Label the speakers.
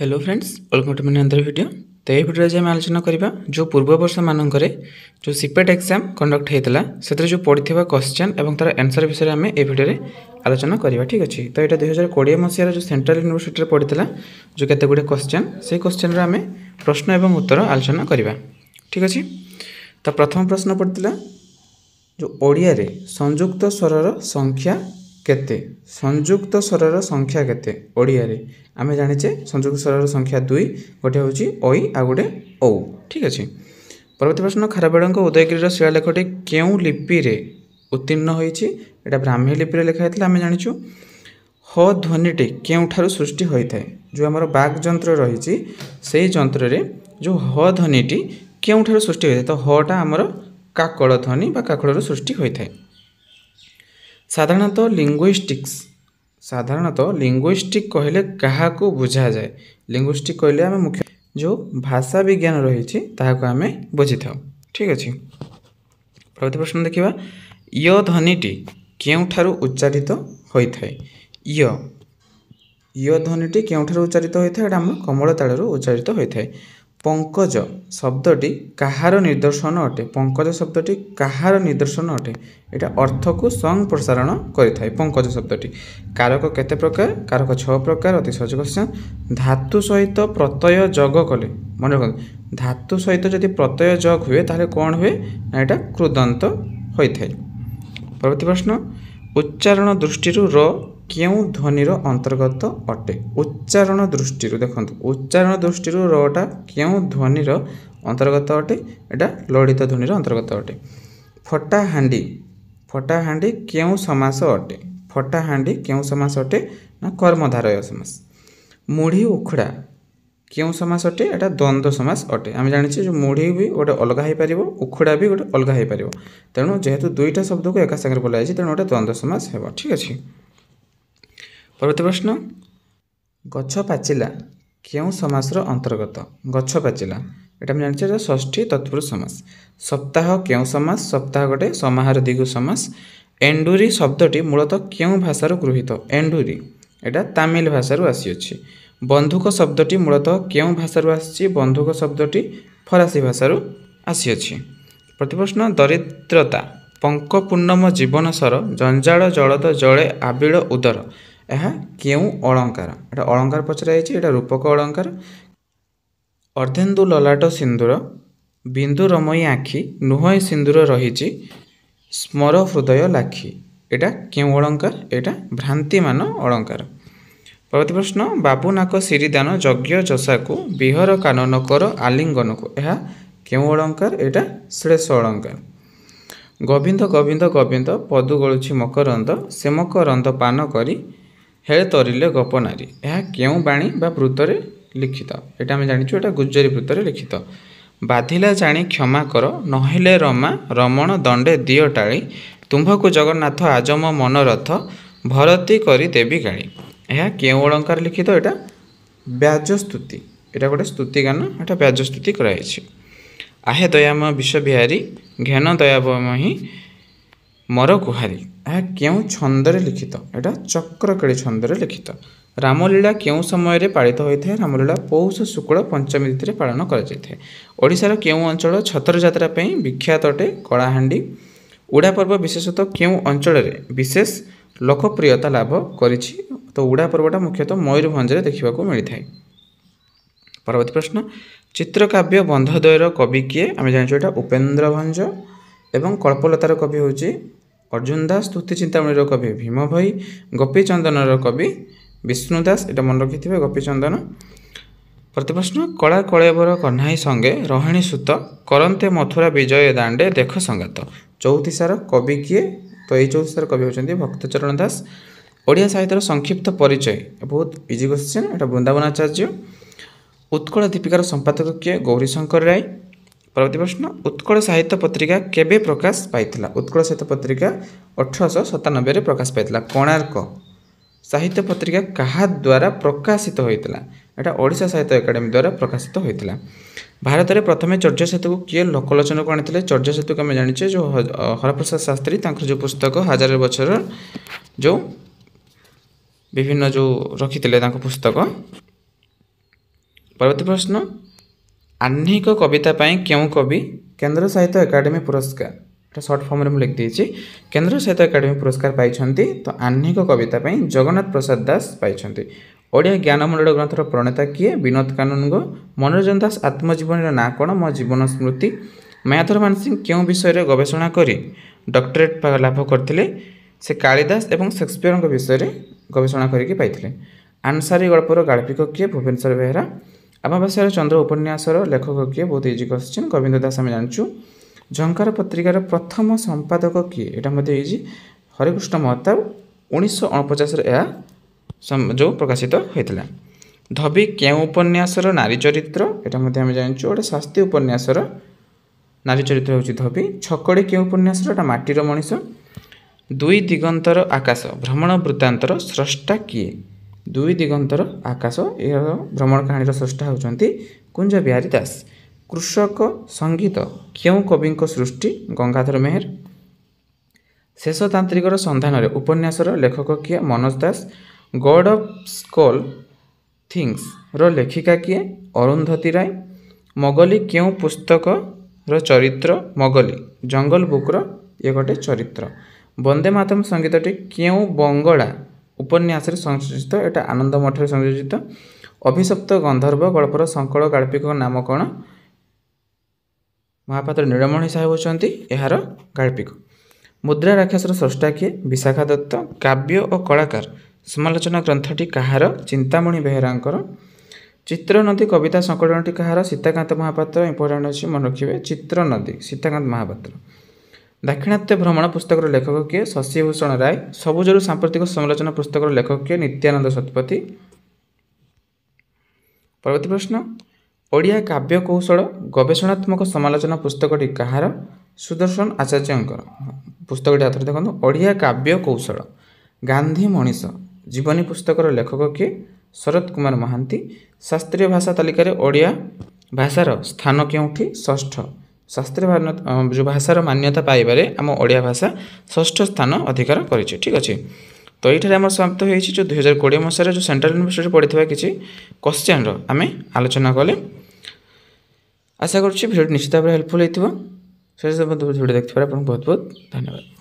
Speaker 1: hello friends welcome to মানে আন্দার video তো এই ভিডিওরে যে আমি আলোচনা করা যে পূর্ব বর্ষ মানকরে যে সিপেট এক্সাম কন্ডক্ট হয়েছিল সেতরে যে পড়ি কোশ্চেন এবং তার আনসর বিষয়ে আমি এই ভিডিওরে আলোচনা করা ঠিক আছে তো এটা দুই হাজার কোড়িয়ে মশার যে সেন্ট্রাল ইউনিভার্সিটি পড়ি যে কতগুড়ি কোশ্চেন সেই কোশ্চেন্রে আমি প্রশ্ন এবং উত্তর আলোচনা করা ঠিক আছে তো প্রথম প্রশ্ন পড়ি যে ওড়িয়ারে সংযুক্ত স্বরর সংখ্যা କେତେ ସଂଯୁକ୍ତ ସ୍ୱରର ସଂଖ୍ୟା କେତେ ଓଡ଼ିଆରେ ଆମେ ଜାଣିଛେ ସଂଯୁକ୍ତ ସ୍ୱରର ସଂଖ୍ୟା ଦୁଇ ଗୋଟେ ହେଉଛି ଐ ଆଉ ଗୋଟେ ଔ ଠିକ୍ ଅଛି ପରବର୍ତ୍ତୀ ପ୍ରଶ୍ନ ଖାରବେଳଙ୍କ ଉଦୟଗିରିର ଶିଳାଲେଖଟି କେଉଁ ଲିପିରେ ଉତ୍ତୀର୍ଣ୍ଣ ହୋଇଛି ଏଇଟା ବ୍ରାହ୍ମୀ ଲିପିରେ ଲେଖା ହେଇଥିଲା ଆମେ ଜାଣିଛୁ ହ ଧ୍ୱନିଟି କେଉଁଠାରୁ ସୃଷ୍ଟି ହୋଇଥାଏ ଯେଉଁ ଆମର ବାକ୍ ଯନ୍ତ୍ର ରହିଛି ସେଇ ଯନ୍ତ୍ରରେ ଯେଉଁ ହ ଧ୍ୱନିଟି କେଉଁଠାରୁ ସୃଷ୍ଟି ହୋଇଥାଏ ତ ହଟା ଆମର କାକଳ ଧ୍ୱନି ବା କାକଳରୁ ସୃଷ୍ଟି ହୋଇଥାଏ ସାଧାରଣତଃ ଲିଙ୍ଗୁଇଷ୍ଟିକ୍ସ ସାଧାରଣତଃ ଲିଙ୍ଗୁଇଷ୍ଟିକ୍ କହିଲେ କାହାକୁ ବୁଝାଯାଏ ଲିଙ୍ଗୁଇଷ୍ଟିକ୍ କହିଲେ ଆମେ ମୁଖ୍ୟ ଯେଉଁ ଭାଷା ବିଜ୍ଞାନ ରହିଛି ତାହାକୁ ଆମେ ବୁଝିଥାଉ ଠିକ୍ ଅଛି ପରବର୍ତ୍ତୀ ପ୍ରଶ୍ନ ଦେଖିବା ୟ ଧ୍ୱନିଟି କେଉଁଠାରୁ ଉଚ୍ଚାରିତ ହୋଇଥାଏ ୟ ୟ ଧ୍ୱନିଟି କେଉଁଠାରୁ ଉଚ୍ଚାରିତ ହୋଇଥାଏ ଏଇଟା ଆମ କମଳ ତାଳରୁ ଉଚ୍ଚାରିତ ହୋଇଥାଏ পঙ্কজ শব্দটি কাহার নিদর্শন অটে পঙ্কজ শব্দটি কাহার নিদর্শন অটে এটা অর্থকু সং প্রসারণ করে থাকে পঙ্কজ শব্দটি কারক কেতে প্রকার কারক ছ প্রকার অতি সহজ কোশ্চেন ধাতু সহিত প্রত্যয় যোগ কলে মনে রাখ ধাতু সহিত যদি প্রত্যয় যোগ হুয়ে তাহলে কোণ হুয়ে না এটা ক্রুদন্ত হয়ে থাকে পরবর্তী প্রশ্ন উচ্চারণ দৃষ্টি র କେଉଁ ଧ୍ୱନିର ଅନ୍ତର୍ଗତ ଅଟେ ଉଚ୍ଚାରଣ ଦୃଷ୍ଟିରୁ ଦେଖନ୍ତୁ ଉଚ୍ଚାରଣ ଦୃଷ୍ଟିରୁ ରଟା କେଉଁ ଧ୍ୱନିର ଅନ୍ତର୍ଗତ ଅଟେ ଏଇଟା ଲଳିତ ଧ୍ୱନିର ଅନ୍ତର୍ଗତ ଅଟେ ଫଟା ହାଣ୍ଡି ଫଟା ହାଣ୍ଡି କେଉଁ ସମାସ ଅଟେ ଫଟା ହାଣ୍ଡି କେଉଁ ସମାସ ଅଟେ ନା କର୍ମଧାରୟ ସମାସ ମୁଢ଼ି ଉଖୁଡ଼ା କେଉଁ ସମାସ ଅଟେ ଏଇଟା ଦ୍ୱନ୍ଦ୍ୱ ସମାସ ଅଟେ ଆମେ ଜାଣିଛେ ଯେ ମୁଢ଼ି ବି ଗୋଟେ ଅଲଗା ହୋଇପାରିବ ଉଖୁଡ଼ା ବି ଗୋଟେ ଅଲଗା ହୋଇପାରିବ ତେଣୁ ଯେହେତୁ ଦୁଇଟା ଶବ୍ଦକୁ ଏକା ସାଙ୍ଗରେ ବୋଲାଯାଇଛି ତେଣୁ ଗୋଟେ ଦ୍ୱନ୍ଦ୍ୱ ସମାସ ହେବ ଠିକ୍ ଅଛି ପରବର୍ତ୍ତୀ ପ୍ରଶ୍ନ ଗଛ ପାଚିଲା କେଉଁ ସମାଜର ଅନ୍ତର୍ଗତ ଗଛ ପାଚିଲା ଏଇଟା ଆମେ ଜାଣିଛେ ଷଷ୍ଠୀ ତତ୍ପୁରୁଷ ସମାସ ସପ୍ତାହ କେଉଁ ସମାସ ସପ୍ତାହ ଗୋଟେ ସମାହାର ଦିଗୁ ସମାସ ଏଣ୍ଡୁରୀ ଶବ୍ଦଟି ମୂଳତଃ କେଉଁ ଭାଷାରୁ ଗୃହୀତ ଏଣ୍ଡୁରୀ ଏଇଟା ତାମିଲ ଭାଷାରୁ ଆସିଅଛି ବନ୍ଧୁକ ଶବ୍ଦଟି ମୂଳତଃ କେଉଁ ଭାଷାରୁ ଆସିଛି ବନ୍ଧୁକ ଶବ୍ଦଟି ଫରାସୀ ଭାଷାରୁ ଆସିଅଛି ପ୍ରତିପ୍ରଶ୍ନ ଦରିଦ୍ରତା ପଙ୍କ ପୂର୍ଣ୍ଣମ ଜୀବନ ସର ଜଞ୍ଜାଳ ଜଳଦ ଜଳେ ଆବିଳ ଉଦର ଏହା କେଉଁ ଅଳଙ୍କାର ଏଇଟା ଅଳଙ୍କାର ପଚରା ହେଇଛି ଏଇଟା ରୂପକ ଅଳଙ୍କାର ଅର୍ଦ୍ଧେନ୍ଦୁ ଲଲାଟ ସିନ୍ଦୁର ବିନ୍ଦୁ ରମୟୀ ଆଖି ନୁହଁ ସିନ୍ଦୁର ରହିଛି ସ୍ମର ହୃଦୟ ଲାଖି ଏଇଟା କେଉଁ ଅଳଙ୍କାର ଏଇଟା ଭ୍ରାନ୍ତିମାନ ଅଳଙ୍କାର ପରବର୍ତ୍ତୀ ପ୍ରଶ୍ନ ବାବୁନାକ ସିରିଦାନ ଯଜ୍ଞ ଚଷାକୁ ବିହର କାନନ କର ଆଲିଙ୍ଗନକୁ ଏହା କେଉଁ ଅଳଙ୍କାର ଏଇଟା ଶ୍ରେଷ ଅଳଙ୍କାର ଗୋବିନ୍ଦ ଗୋବିନ୍ଦ ଗୋବିନ୍ଦ ପଦୁ ଗଳୁଛି ମକରନ୍ଦ ସେ ମକରନ୍ଦ ପାନ କରି ହେ ତରିଲେ ଗପ ନାରୀ ଏହା କେଉଁ ବାଣୀ ବା ବୃତ୍ତରେ লিখিত এটা আমি জানিছু এটা গুজরি বৃত্তরে লিখিত বাধিলা জাণি ক্ষমা কর নহলে রমা রমণ দণ্ডে দিও টাড়ি তুম্ভକୁ ଜଗନ୍ନାଥ ଆଜମ ମନରଥ ଭରତି କରି ଦେବି ଗାଣି ଏହା କେଉଁ ଅଳଙ୍କାର ଲିଖିତ ଏଇଟା ବ୍ୟାଜ ସ୍ତୁତି ଏଇଟା ଗୋଟେ ସ୍ତୁତି ଗାନ ଏଇଟା ବ୍ୟାଜ ସ୍ତୁତି କରାଯାଇଛି ଆହେ ଦୟାମୟ ବିଶ୍ୱବିହାରୀ ଘେନ ଦୟାମୟୀ ମରଗୁହାରୀ ଏହା କେଉଁ ଛନ୍ଦରେ ଲିଖିତ ଏଇଟା ଚକ୍ରକେଳି ଛନ୍ଦରେ ଲିଖିତ ରାମଲୀଳା କେଉଁ ସମୟରେ ପାଳିତ ହୋଇଥାଏ ରାମଲୀଳା ପୌଷ ଶୁକ୍ଳ ପଞ୍ଚମୀ ତିଥିରେ ପାଳନ କରାଯାଇଥାଏ ଓଡ଼ିଶାର କେଉଁ ଅଞ୍ଚଳ ଛତର ଯାତ୍ରା ପାଇଁ ବିଖ୍ୟାତ ଅଟେ କଳାହାଣ୍ଡି ଉଡ଼ା ପର୍ବ ବିଶେଷତଃ କେଉଁ ଅଞ୍ଚଳରେ ବିଶେଷ ଲୋକପ୍ରିୟତା ଲାଭ କରିଛି ତ ଉଡ଼ା ପର୍ବଟା ମୁଖ୍ୟତଃ ମୟୂରଭଞ୍ଜରେ ଦେଖିବାକୁ ମିଳିଥାଏ ପରବର୍ତ୍ତୀ ପ୍ରଶ୍ନ ଚିତ୍ରକାବ୍ୟ ବନ୍ଧଦ୍ୱୟର କବି କିଏ ଆମେ ଜାଣିଛୁ ଏଇଟା ଉପେନ୍ଦ୍ରଭଞ୍ଜ ଏବଂ କଳ୍ପଲତାର କବି ହେଉଛି ଅର୍ଜୁନ ଦାସ ତୃତି ଚିନ୍ତାମଣିର କବି ଭୀମ ଭାଇ ଗୋପୀ ଚନ୍ଦନର କବି ବିଷ୍ଣୁ ଦାସ ଏଇଟା ମନେ ରଖିଥିବେ ଗୋପୀ ଚନ୍ଦନ ପ୍ରତିପ୍ରଶ୍ନ କଳା କଳେବର କହ୍ନାଇ ସଙ୍ଗେ ରହିଣୀ ସୁତ କରନ୍ତେ ମଥୁରା ବିଜୟ ଦାଣ୍ଡେ ଦେଖ ସଙ୍ଗାତ ଚଉତିଶାର କବି କିଏ ତ ଏଇ ଚଉତିଶାର କବି ହେଉଛନ୍ତି ଭକ୍ତଚରଣ ଦାସ ଓଡ଼ିଆ ସାହିତ୍ୟର ସଂକ୍ଷିପ୍ତ ପରିଚୟ ବହୁତ ଇଜି କ୍ୱେଶ୍ଚିନ୍ ଏଇଟା ବୃନ୍ଦାବନ ଆଚାର୍ଯ୍ୟ ଉତ୍କଳ ଦୀପିକାର ସମ୍ପାଦକ କିଏ ଗୌରୀଶଙ୍କର ରାୟ ପରବର୍ତ୍ତୀ ପ୍ରଶ୍ନ ଉତ୍କଳ ସାହିତ୍ୟ ପତ୍ରିକା କେବେ ପ୍ରକାଶ ପାଇଥିଲା ଉତ୍କଳ ସାହିତ୍ୟ ପତ୍ରିକା ଅଠରଶହ ସତାନବେରେ ପ୍ରକାଶ ପାଇଥିଲା କୋଣାର୍କ ସାହିତ୍ୟ ପତ୍ରିକା କାହା ଦ୍ୱାରା ପ୍ରକାଶିତ ହୋଇଥିଲା ଏଇଟା ଓଡ଼ିଶା ସାହିତ୍ୟ ଏକାଡେମୀ ଦ୍ୱାରା ପ୍ରକାଶିତ ହୋଇଥିଲା ଭାରତରେ ପ୍ରଥମେ ଚର୍ଯ୍ୟା ସେତୁକୁ କିଏ ଲୋକଲୋଚନକୁ ଆଣିଥିଲେ ଚର୍ଯ୍ୟା ସେତୁକୁ ଆମେ ଜାଣିଛେ ଯେଉଁ ହରପ୍ରସାଦ ଶାସ୍ତ୍ରୀ ତାଙ୍କର ଯେଉଁ ପୁସ୍ତକ ହଜାର ବଛର ଯେଉଁ ବିଭିନ୍ନ ଯେଉଁ ରଖିଥିଲେ ତାଙ୍କ ପୁସ୍ତକ ପରବର୍ତ୍ତୀ ପ୍ରଶ୍ନ ଆହ୍ନିକ କବିତା ପାଇଁ କେଉଁ କବି କେନ୍ଦ୍ର ସାହିତ୍ୟ ଏକାଡେମୀ ପୁରସ୍କାର এটা ସର୍ଟ ଫର୍ମରେ ମୁଁ ଲେଖିଦେଇଛି କେନ୍ଦ୍ର ସାହିତ୍ୟ ଏକାଡେମୀ ପୁରସ୍କାର ପାଇଛନ୍ତି ତ ଆହ୍ନିକ କବିତା ପାଇଁ ଜଗନ୍ନାଥ ପ୍ରସାଦ ଦାସ ପାଇଛନ୍ତି ଓଡ଼ିଆ ଜ୍ଞାନମଣ୍ଡଳ ଗ୍ରନ୍ଥର ପ୍ରଣେତା କିଏ ବିନୋଦ କାନୁନଙ୍କ ମନୋରଞ୍ଜନ ଦାସ ଆତ୍ମଜୀବନୀର ନାଁ କ'ଣ ମୋ ଜୀବନ ସ୍ମୃତି ମାୟାଧର ମାନସିଂ କେଉଁ ବିଷୟରେ ଗବେଷଣା କରି ଡକ୍ଟରେଟ୍ ଲାଭ କରିଥିଲେ ସେ କାଳିଦାସ ଏବଂ ସେକ୍ସପିୟରଙ୍କ ବିଷୟରେ ଗବେଷଣା କରିକି ପାଇଥିଲେ ଆନସାରୀ ଗଳ୍ପର ଗାଳ୍ପିକ କିଏ ଭୁବନେଶ୍ୱର ବେହେରା ଆମବାସ୍ୟାର ଚନ୍ଦ୍ର ଉପନ୍ୟାସର ଲେଖକ କିଏ ବହୁତ ଇଜି କ୍ୱେଶ୍ଚିନ୍ ଗୋବିନ୍ଦ ଦାସ ଆମେ ଜାଣିଛୁ ଝଙ୍କାର ପତ୍ରିକାର ପ୍ରଥମ ସମ୍ପାଦକ କିଏ ଏଇଟା ମଧ୍ୟ ହେଇଛି ହରେକୃଷ୍ଣ ମହତାବ ଉଣେଇଶହ ଅଣପଚାଶରେ ଏହା ଯେଉଁ ପ୍ରକାଶିତ ହୋଇଥିଲା ଧବି କେଉଁ ଉପନ୍ୟାସର ନାରୀ ଚରିତ୍ର ଏଇଟା ମଧ୍ୟ ଆମେ ଜାଣିଛୁ ଗୋଟେ ଶାସ୍ତ୍ରୀ ଉପନ୍ୟାସର ନାରୀ ଚରିତ୍ର ହେଉଛି ଧବି ଛକଡ଼ି କେଉଁ ଉପନ୍ୟାସର ଏଇଟା ମାଟିର ମଣିଷ ଦୁଇ ଦିଗନ୍ତର ଆକାଶ ଭ୍ରମଣ ବୃତ୍ତାନ୍ତର ସ୍ରଷ୍ଟା କିଏ ଦୁଇ ଦିଗନ୍ତର ଆକାଶ ଏହାର ଭ୍ରମଣ କାହାଣୀର ସ୍ରଷ୍ଟା ହେଉଛନ୍ତି କୁଞ୍ଜ ବିହାରୀ ଦାସ କୃଷକ ସଙ୍ଗୀତ କେଉଁ କବିଙ୍କ ସୃଷ୍ଟି ଗଙ୍ଗାଧର ମେହେର ଶେଷ ତାନ୍ତ୍ରିକର ସନ୍ଧାନରେ ଉପନ୍ୟାସର ଲେଖକ କିଏ ମନୋଜ ଦାସ ଗଡ଼ ଅଫ୍ ସ୍କଲ୍ ଥିଙ୍ଗସ୍ର ଲେଖିକା କିଏ ଅରୁନ୍ଧତି ରାୟ ମଗଲି କେଉଁ ପୁସ୍ତକର ଚରିତ୍ର ମଗଲି ଜଙ୍ଗଲ ବୁକ୍ର ଇଏ ଗୋଟେ ଚରିତ୍ର ବନ୍ଦେ ମାତମ ସଙ୍ଗୀତଟି କେଉଁ ବଙ୍ଗଳା ଉପନ୍ୟାସରେ ସଂଯୋଜିତ ଏଇଟା ଆନନ୍ଦ ମଠରେ ସଂଯୋଜିତ ଅଭିଶପ୍ତ ଗନ୍ଧର୍ବ ଗଳ୍ପର ସଂକଳ ଗାଳ୍ପିକ ନାମ କ'ଣ ମହାପାତ୍ର ନୀଳମଣି ସାହେବ ହେଉଛନ୍ତି ଏହାର ଗାଳ୍ପିକ ମୁଦ୍ରା ରାକ୍ଷସର ସ୍ରଷ୍ଟା କିଏ ବିଶାଖା ଦତ୍ତ କାବ୍ୟ ଓ କଳାକାର ସମାଲୋଚନା ଗ୍ରନ୍ଥଟି କାହାର ଚିନ୍ତାମଣି ବେହେରାଙ୍କର ଚିତ୍ରନଦୀ କବିତା ସଂକଳନଟି କାହାର ସୀତାକାନ୍ତ ମହାପାତ୍ର ଇମ୍ପୋର୍ଟାଣ୍ଟ ଅଛି ମନେ ରଖିବେ ଚିତ୍ରନଦୀ ସୀତାକାନ୍ତ ମହାପାତ୍ର ଦାକ୍ଷିଣାତ୍ୟ ଭ୍ରମଣ ପୁସ୍ତକର ଲେଖକ କିଏ ଶଶିଭୂଷଣ ରାୟ ସବୁଜରୁ ସାମ୍ପ୍ରତିକ ସମାଲୋଚନା ପୁସ୍ତକର ଲେଖକ କିଏ ନିତ୍ୟାନନ୍ଦ ଶତପଥୀ ପରବର୍ତ୍ତୀ ପ୍ରଶ୍ନ ଓଡ଼ିଆ କାବ୍ୟ କୌଶଳ ଗବେଷଣାତ୍ମକ ସମାଲୋଚନା ପୁସ୍ତକଟି କାହାର ସୁଦର୍ଶନ ଆଚାର୍ଯ୍ୟଙ୍କର ପୁସ୍ତକଟି ଆଥରେ ଦେଖନ୍ତୁ ଓଡ଼ିଆ କାବ୍ୟ କୌଶଳ ଗାନ୍ଧୀ ମଣିଷ ଜୀବନୀ ପୁସ୍ତକର ଲେଖକ କିଏ ଶରତ କୁମାର ମହାନ୍ତି ଶାସ୍ତ୍ରୀୟ ଭାଷା ତାଲିକାରେ ଓଡ଼ିଆ ଭାଷାର ସ୍ଥାନ କେଉଁଠି ଷଷ୍ଠ ଶାସ୍ତ୍ରୀୟ ଯେଉଁ ଭାଷାର ମାନ୍ୟତା ପାଇବାରେ ଆମ ଓଡ଼ିଆ ଭାଷା ଷଷ୍ଠ ସ୍ଥାନ ଅଧିକାର କରିଛି ଠିକ୍ ଅଛି ତ ଏଇଠାରେ ଆମର ସମାପ୍ତ ହୋଇଛି ଯେଉଁ ଦୁଇହଜାର କୋଡ଼ିଏ ମସିହାରେ ଯେଉଁ ସେଣ୍ଟ୍ରାଲ ୟୁନିଭର୍ସିଟି ପଡ଼ିଥିବା କିଛି କୋଶ୍ଚିନ୍ର ଆମେ ଆଲୋଚନା କଲେ ଆଶା କରୁଛି ଭିଡ଼ିଓଟି ନିଶ୍ଚିତ ଭାବରେ ହେଲ୍ପଫୁଲ୍ ହୋଇଥିବ ସେ ଭିଡ଼ିଓ ଦେଖିଥିବାରୁ ଆପଣଙ୍କୁ ବହୁତ ବହୁତ ଧନ୍ୟବାଦ